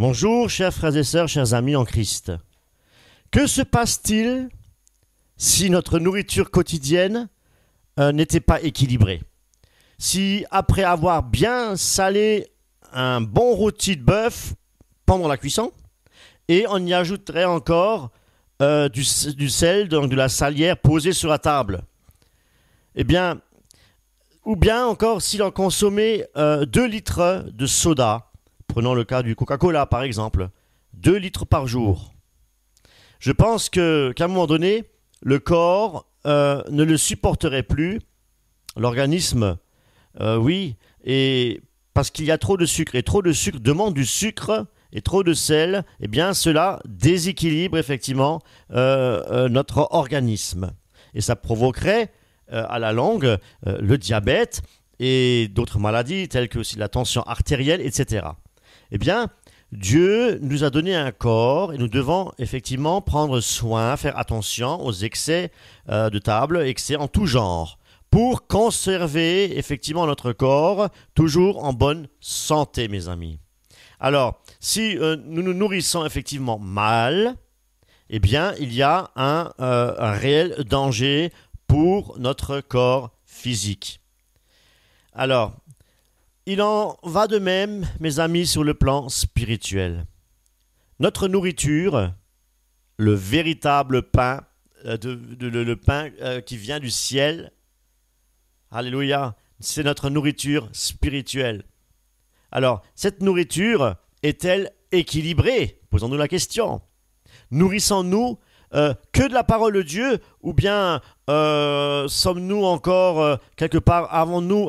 Bonjour, chers frères et sœurs, chers amis en Christ. Que se passe-t-il si notre nourriture quotidienne euh, n'était pas équilibrée Si, après avoir bien salé un bon rôti de bœuf pendant la cuisson, et on y ajouterait encore euh, du, sel, donc de la salière posée sur la table. Eh bien, ou bien encore si l'on consommait 2 euh, litres de soda prenons le cas du Coca-Cola par exemple, 2 litres par jour. Je pense que qu'à un moment donné, le corps euh, ne le supporterait plus, l'organisme, euh, oui, et parce qu'il y a trop de sucre, et trop de sucre demande du sucre, et trop de sel, eh bien cela déséquilibre effectivement euh, notre organisme. Et ça provoquerait à la longue le diabète et d'autres maladies telles que aussi la tension artérielle, etc eh bien, Dieu nous a donné un corps et nous devons effectivement prendre soin, faire attention aux excès euh, de table, excès en tout genre, pour conserver effectivement notre corps toujours en bonne santé, mes amis. Alors, si euh, nous nous nourrissons effectivement mal, eh bien, il y a un, euh, un réel danger pour notre corps physique. Alors, il en va de même, mes amis, sur le plan spirituel. Notre nourriture, le véritable pain, euh, le, pain euh, qui vient du ciel, Alléluia, c'est notre nourriture spirituelle. Alors, cette nourriture est-elle équilibrée Posons-nous la question. Nourrissons-nous euh, que de la parole de Dieu ou bien euh, sommes-nous encore euh, quelque part, avons-nous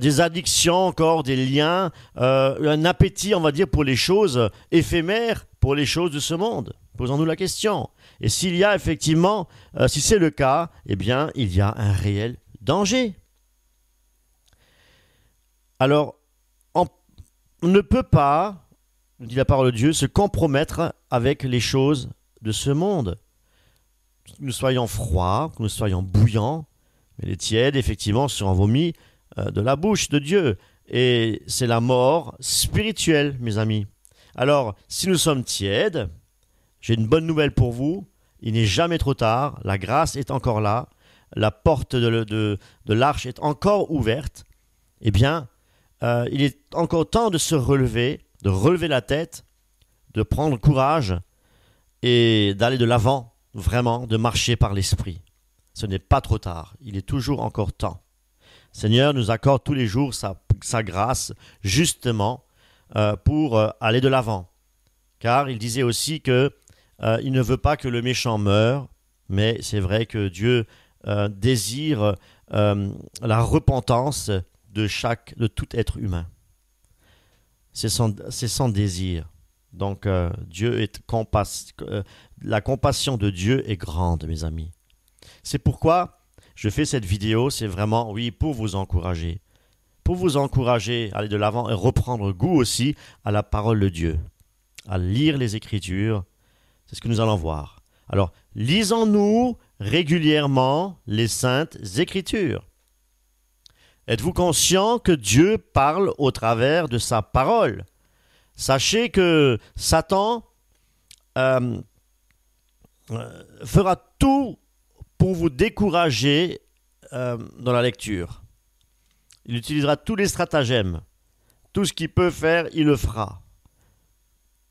des addictions encore, des liens, un appétit, on va dire, pour les choses éphémères, pour les choses de ce monde Posons-nous la question. Et s'il y a effectivement, si c'est le cas, eh bien, il y a un réel danger. Alors, on ne peut pas, dit la parole de Dieu, se compromettre avec les choses de ce monde. Que nous soyons froids, que nous soyons bouillants, mais les tièdes, effectivement, seront vomis euh, de la bouche de Dieu. Et c'est la mort spirituelle, mes amis. Alors, si nous sommes tièdes, j'ai une bonne nouvelle pour vous. Il n'est jamais trop tard. La grâce est encore là. La porte de, l'arche est encore ouverte. Eh bien, euh, il est encore temps de se relever, de relever la tête, de prendre courage et d'aller de l'avant, vraiment, de marcher par l'Esprit. Ce n'est pas trop tard, il est toujours encore temps. Seigneur nous accorde tous les jours sa, grâce, justement, euh, pour euh, aller de l'avant. Car il disait aussi que euh, il ne veut pas que le méchant meure, mais c'est vrai que Dieu désire la repentance de chaque, tout être humain. C'est sans son désir. Donc euh, Dieu est euh, la compassion de Dieu est grande, mes amis. C'est pourquoi je fais cette vidéo, c'est vraiment, oui, pour vous encourager. Pour vous encourager à aller de l'avant et reprendre goût aussi à la parole de Dieu, à lire les Écritures. C'est ce que nous allons voir. Alors, lisons-nous régulièrement les saintes Écritures. Êtes-vous conscient que Dieu parle au travers de sa parole Sachez que Satan euh, euh, fera tout pour vous décourager euh, dans la lecture. Il utilisera tous les stratagèmes. Tout ce qu'il peut faire, il le fera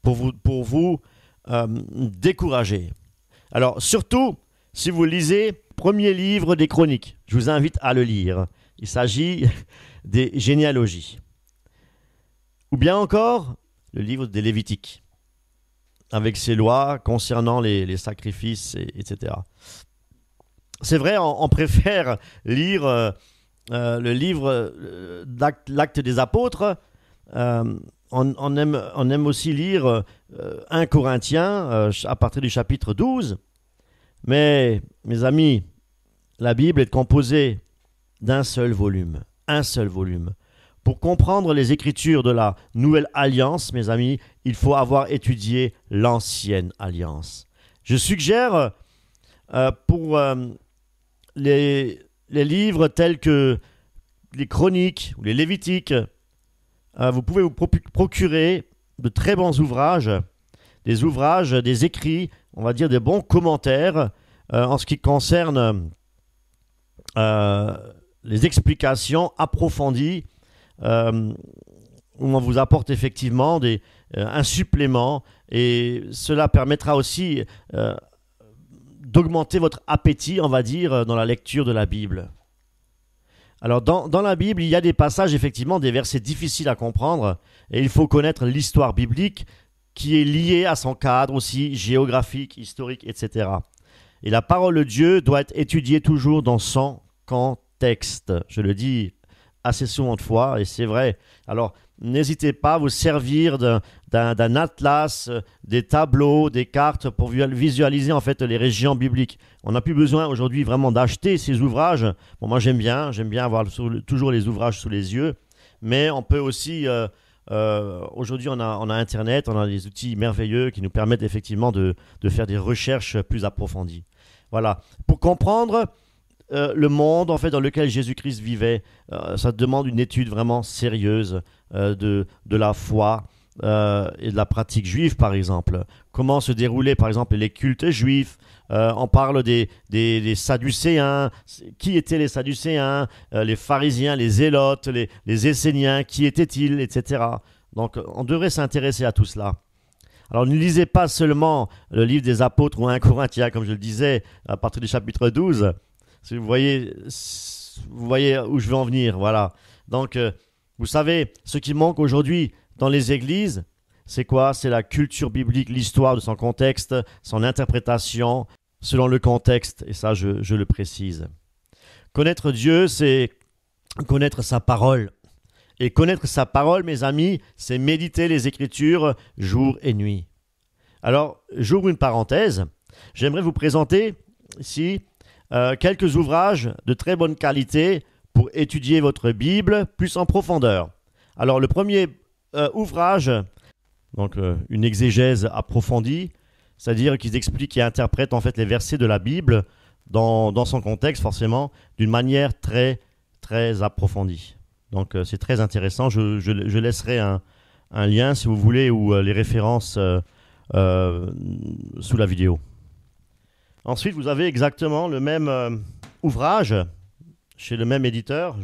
pour vous, pour vous décourager. Alors surtout, si vous lisez premier livre des chroniques, je vous invite à le lire. Il s'agit des généalogies. Ou bien encore, le livre des Lévitiques, avec ses lois concernant les, sacrifices, etc. C'est vrai, on, préfère lire euh, euh, le livre, euh, l'acte des apôtres. on, aime, aussi lire un 1 Corinthiens à partir du chapitre 12. Mais, mes amis, la Bible est composée d'un seul volume, un seul volume. Pour comprendre les écritures de la Nouvelle Alliance, mes amis, il faut avoir étudié l'Ancienne Alliance. Je suggère euh, pour euh, les, livres tels que les Chroniques ou les Lévitiques, euh, vous pouvez vous procurer de très bons ouvrages, des ouvrages, des écrits, on va dire des bons commentaires en ce qui concerne les explications approfondies où euh, on vous apporte effectivement euh, un supplément et cela permettra aussi euh, d'augmenter votre appétit, on va dire, dans la lecture de la Bible. Alors dans, dans, la Bible, il y a des passages, effectivement, des versets difficiles à comprendre, et il faut connaître l'histoire biblique qui est liée à son cadre aussi géographique, historique, etc. Et la parole de Dieu doit être étudiée toujours dans son contexte. Je le dis assez souvent de fois, et c'est vrai. Alors, n'hésitez pas à vous servir d'un atlas, euh, des tableaux, des cartes pour visualiser en fait les régions bibliques. On n'a plus besoin aujourd'hui vraiment d'acheter ces ouvrages. moi j'aime bien, j'aime bien avoir toujours les ouvrages sous les yeux, mais on peut aussi euh, euh, aujourd'hui on a, Internet, on a des outils merveilleux qui nous permettent effectivement de, de faire des recherches plus approfondies. Voilà. Pour comprendre, euh, le monde en fait dans lequel Jésus-Christ vivait. Euh, ça demande une étude vraiment sérieuse euh, de, la foi et de la pratique juive, par exemple. Comment se déroulaient, par exemple, les cultes juifs On parle des, des, Sadducéens. Qui étaient les Sadducéens Les pharisiens, les Zélotes, les, Esséniens. Qui étaient-ils Etc. Donc, on devrait s'intéresser à tout cela. Alors ne lisez pas seulement le livre des apôtres ou 1 Corinthiens, comme je le disais, à partir du chapitre 12, si vous voyez, vous voyez où je veux en venir, voilà. Donc, euh, vous savez, ce qui manque aujourd'hui dans les églises, c'est quoi C'est la culture biblique, l'histoire de son contexte, son interprétation, selon le contexte, et ça, je, je le précise. Connaître Dieu, c'est connaître sa parole. Et connaître sa parole, mes amis, c'est méditer les Écritures jour et nuit. Alors, j'ouvre une parenthèse. J'aimerais vous présenter ici euh, quelques ouvrages de très bonne qualité pour étudier votre Bible plus en profondeur. Alors le premier euh, ouvrage, donc euh, une exégèse approfondie, c'est-à-dire qu'ils expliquent et interprètent en fait les versets de la Bible dans, son contexte forcément d'une manière très très approfondie. Donc c'est très intéressant. Je, laisserai un, lien si vous voulez ou les références sous la vidéo. Ensuite, vous avez exactement le même euh, ouvrage chez le même éditeur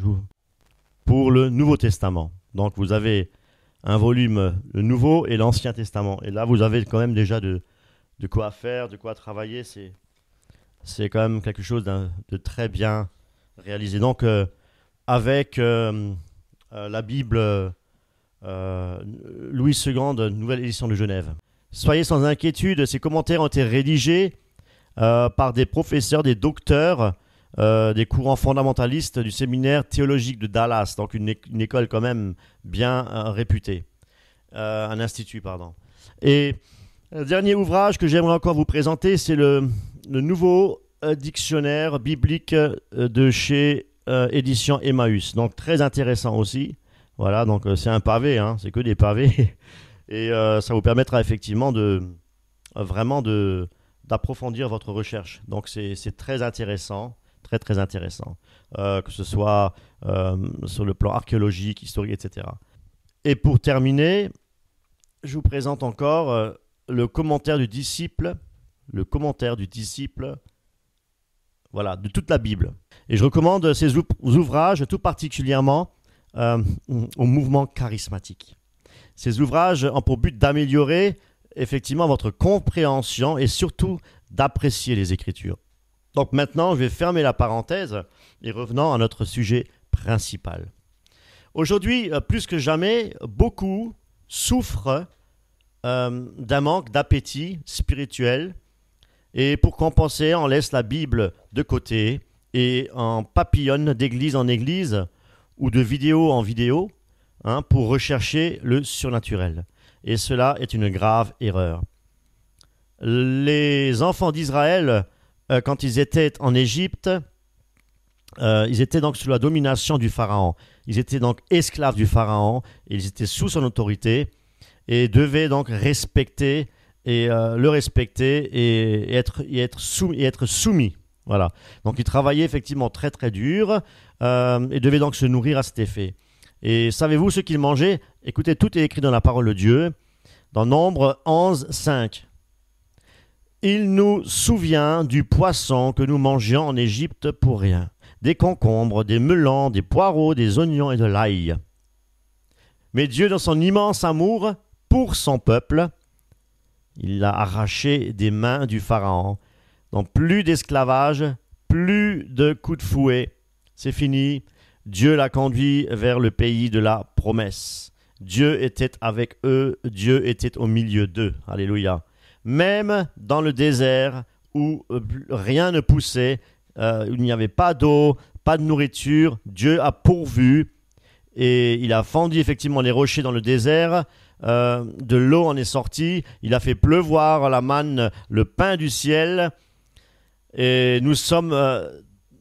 pour le Nouveau Testament. Donc vous avez un volume, le Nouveau et l'Ancien Testament. Et là, vous avez quand même déjà de, de quoi faire, de quoi travailler. C'est, c'est quand même quelque chose de très bien réalisé. Donc, euh, avec euh, la Bible Louis II, nouvelle édition de Genève. Soyez sans inquiétude, ces commentaires ont été rédigés euh, par des professeurs, des docteurs euh, des courants fondamentalistes du séminaire théologique de Dallas, donc une, école quand même bien euh, réputée, un institut, pardon. Et le dernier ouvrage que j'aimerais encore vous présenter, c'est le, nouveau dictionnaire biblique de chez Édition Emmaüs, donc très intéressant aussi. Voilà, donc c'est un pavé, hein, c'est que des pavés, et ça vous permettra effectivement de vraiment de d'approfondir votre recherche. Donc c'est très intéressant, très très intéressant, euh, que ce soit euh, sur le plan archéologique, historique, etc. Et pour terminer, je vous présente encore euh, le commentaire du disciple, le commentaire du disciple, voilà, de toute la Bible. Et je recommande ces ouvrages tout particulièrement au mouvement charismatique. Ces ouvrages ont pour but d'améliorer effectivement votre compréhension et surtout d'apprécier les Écritures. Donc maintenant, je vais fermer la parenthèse et revenons à notre sujet principal. Aujourd'hui, euh, plus que jamais, beaucoup souffrent euh, d'un manque d'appétit spirituel et pour compenser, on laisse la Bible de côté et on papillonne d'église en église ou de vidéo en vidéo hein, pour rechercher le surnaturel et cela est une grave erreur. Les enfants d'Israël, euh, quand ils étaient en Égypte, euh, ils étaient donc sous la domination du Pharaon. Ils étaient donc esclaves du Pharaon, ils étaient sous son autorité, et devaient donc respecter et euh, le respecter et, être, être, soumis, et être soumis. Voilà. Donc ils travaillaient effectivement très très dur et devaient donc se nourrir à cet effet. Et savez-vous ce qu'il mangeait Écoutez, tout est écrit dans la parole de Dieu, dans Nombre 11, 5. Il nous souvient du poisson que nous mangions en Égypte pour rien, des concombres, des melons, des poireaux, des oignons et de l'ail. Mais Dieu, dans son immense amour pour son peuple, il l'a arraché des mains du Pharaon. Donc plus d'esclavage, plus de coups de fouet. C'est fini. Dieu l'a conduit vers le pays de la promesse. Dieu était avec eux, Dieu était au milieu d'eux. Alléluia. Même dans le désert où euh, rien ne poussait, euh, où il n'y avait pas d'eau, pas de nourriture, Dieu a pourvu et il a fendu effectivement les rochers dans le désert. Euh, de l'eau en est sortie, il a fait pleuvoir la manne, le pain du ciel. Et nous sommes,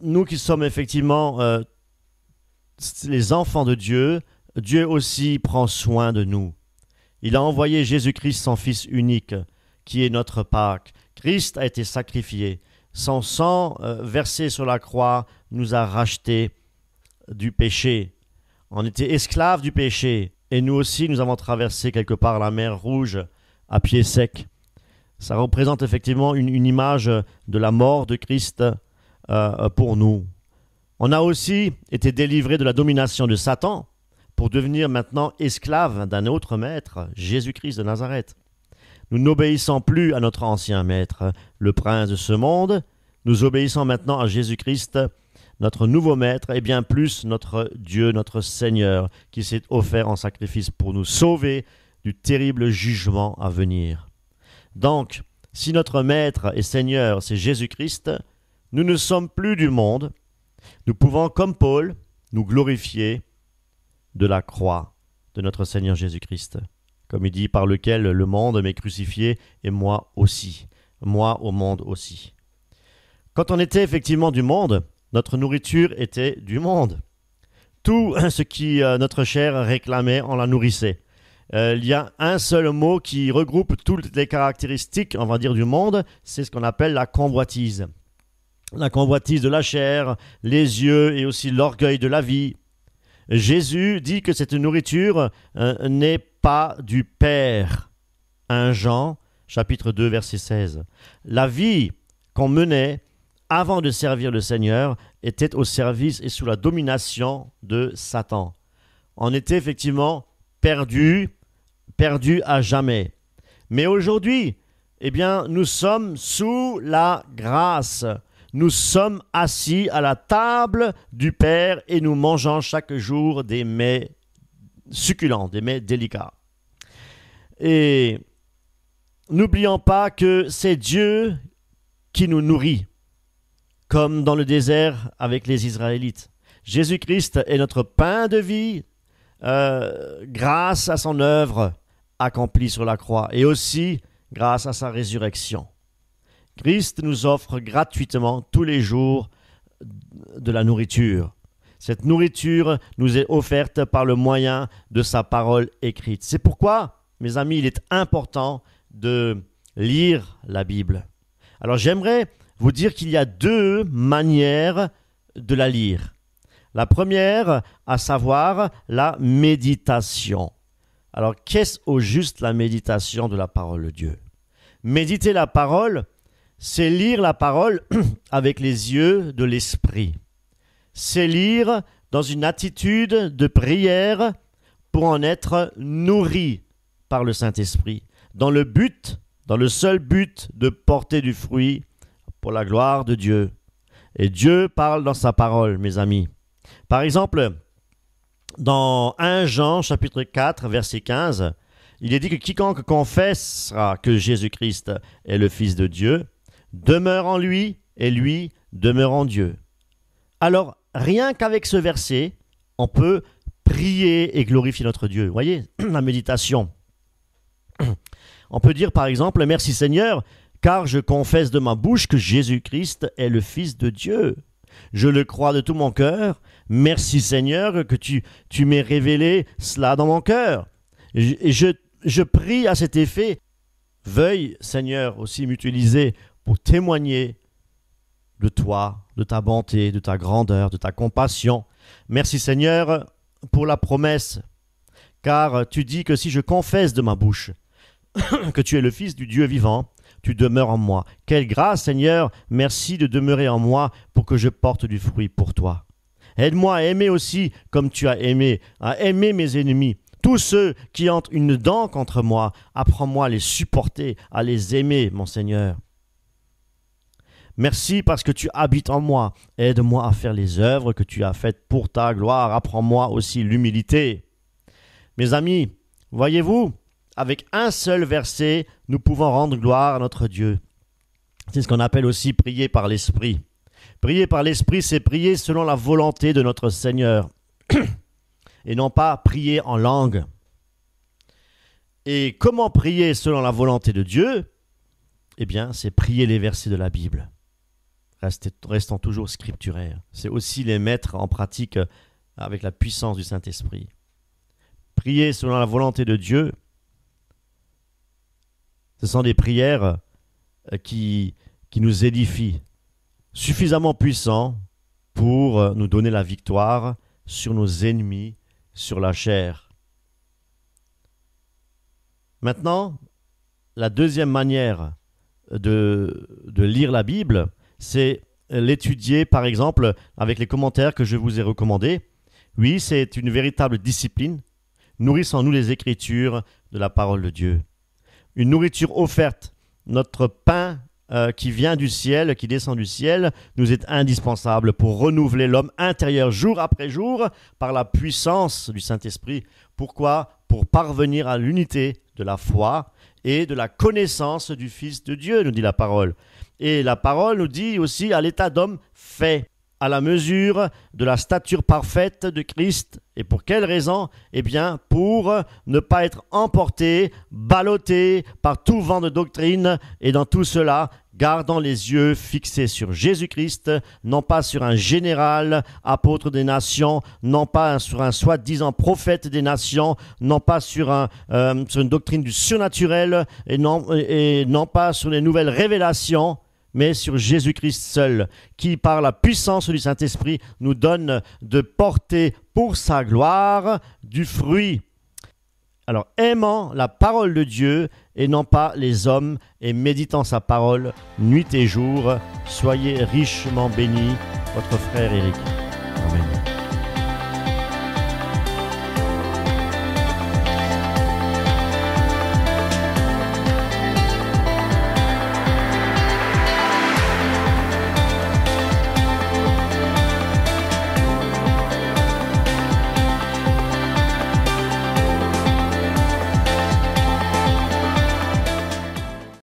nous qui sommes effectivement les enfants de Dieu, Dieu aussi prend soin de nous. Il a envoyé Jésus-Christ, son Fils unique, qui est notre Pâque. Christ a été sacrifié. Son sang euh, versé sur la croix nous a rachetés du péché. On était esclaves du péché. Et nous aussi, nous avons traversé quelque part la mer rouge à pied sec. Ça représente effectivement une, image de la mort de Christ euh, pour nous. On a aussi été délivré de la domination de Satan pour devenir maintenant esclave d'un autre maître, Jésus-Christ de Nazareth. Nous n'obéissons plus à notre ancien maître, le prince de ce monde, nous obéissons maintenant à Jésus-Christ, notre nouveau maître, et bien plus notre Dieu, notre Seigneur, qui s'est offert en sacrifice pour nous sauver du terrible jugement à venir. Donc, si notre maître et Seigneur, c'est Jésus-Christ, nous ne sommes plus du monde, nous pouvons, comme Paul, nous glorifier de la croix de notre Seigneur Jésus-Christ, comme il dit, par lequel le monde m'est crucifié et moi aussi, moi au monde aussi. Quand on était effectivement du monde, notre nourriture était du monde. Tout ce qui euh, notre chair réclamait, on la nourrissait. Euh, il y a un seul mot qui regroupe toutes les caractéristiques, on va dire, du monde, c'est ce qu'on appelle la convoitise la convoitise de la chair, les yeux et aussi l'orgueil de la vie. Jésus dit que cette nourriture euh, n'est pas du Père. 1 Jean chapitre 2 verset 16. La vie qu'on menait avant de servir le Seigneur était au service et sous la domination de Satan. On était effectivement perdu, perdu à jamais. Mais aujourd'hui, eh bien, nous sommes sous la grâce nous sommes assis à la table du Père et nous mangeons chaque jour des mets succulents, des mets délicats. Et n'oublions pas que c'est Dieu qui nous nourrit, comme dans le désert avec les Israélites. Jésus-Christ est notre pain de vie euh, grâce à son œuvre accomplie sur la croix et aussi grâce à sa résurrection. Christ nous offre gratuitement tous les jours de la nourriture. Cette nourriture nous est offerte par le moyen de sa parole écrite. C'est pourquoi, mes amis, il est important de lire la Bible. Alors j'aimerais vous dire qu'il y a deux manières de la lire. La première, à savoir la méditation. Alors qu'est-ce au juste la méditation de la parole de Dieu Méditer la parole, c'est lire la parole avec les yeux de l'esprit. C'est lire dans une attitude de prière pour en être nourri par le Saint-Esprit, dans le but, dans le seul but de porter du fruit pour la gloire de Dieu. Et Dieu parle dans sa parole, mes amis. Par exemple, dans 1 Jean chapitre 4, verset 15, il est dit que quiconque confessera que Jésus-Christ est le Fils de Dieu, demeure en lui et lui demeure en Dieu. Alors, rien qu'avec ce verset, on peut prier et glorifier notre Dieu. Vous voyez, la méditation. On peut dire par exemple, merci Seigneur, car je confesse de ma bouche que Jésus-Christ est le Fils de Dieu. Je le crois de tout mon cœur. Merci Seigneur que tu, tu m'aies révélé cela dans mon cœur. et je, je prie à cet effet. Veuille Seigneur aussi m'utiliser pour témoigner de toi, de ta bonté, de ta grandeur, de ta compassion. Merci Seigneur pour la promesse, car tu dis que si je confesse de ma bouche que tu es le Fils du Dieu vivant, tu demeures en moi. Quelle grâce Seigneur, merci de demeurer en moi pour que je porte du fruit pour toi. Aide-moi à aimer aussi comme tu as aimé, à aimer mes ennemis, tous ceux qui ont une dent contre moi, apprends-moi à les supporter, à les aimer, mon Seigneur. Merci parce que tu habites en moi. Aide-moi à faire les œuvres que tu as faites pour ta gloire. Apprends-moi aussi l'humilité. Mes amis, voyez-vous, avec un seul verset, nous pouvons rendre gloire à notre Dieu. C'est ce qu'on appelle aussi prier par l'Esprit. Prier par l'Esprit, c'est prier selon la volonté de notre Seigneur, et non pas prier en langue. Et comment prier selon la volonté de Dieu Eh bien, c'est prier les versets de la Bible restant toujours scripturaires. C'est aussi les mettre en pratique euh, avec la puissance du Saint-Esprit. Prier selon la volonté de Dieu, ce sont des prières euh, qui, qui nous édifient, suffisamment puissants pour euh, nous donner la victoire sur nos ennemis, sur la chair. Maintenant, la deuxième manière de lire la Bible, c'est l'étudier, par exemple, avec les commentaires que je vous ai recommandés. Oui, c'est une véritable discipline, nourrissons nous les Écritures de la parole de Dieu. Une nourriture offerte, notre pain euh, qui vient du ciel, qui descend du ciel, nous est indispensable pour renouveler l'homme intérieur jour après jour par la puissance du Saint-Esprit. Pourquoi Pour parvenir à l'unité de la foi et de la connaissance du Fils de Dieu, nous dit la parole. Et la parole nous dit aussi à l'état d'homme fait, à la mesure de la stature parfaite de Christ. Et pour quelle raison Eh bien, pour ne pas être emporté, ballotté par tout vent de doctrine, et dans tout cela, gardant les yeux fixés sur Jésus-Christ, non pas sur un général, apôtre des nations, non pas sur un soi-disant prophète des nations, non pas sur, euh, une doctrine du surnaturel, et non, et non pas sur les nouvelles révélations, mais sur Jésus-Christ seul, qui par la puissance du Saint-Esprit nous donne de porter pour sa gloire du fruit. Alors aimant la parole de Dieu et non pas les hommes, et méditant sa parole nuit et jour, soyez richement bénis, votre frère Éric.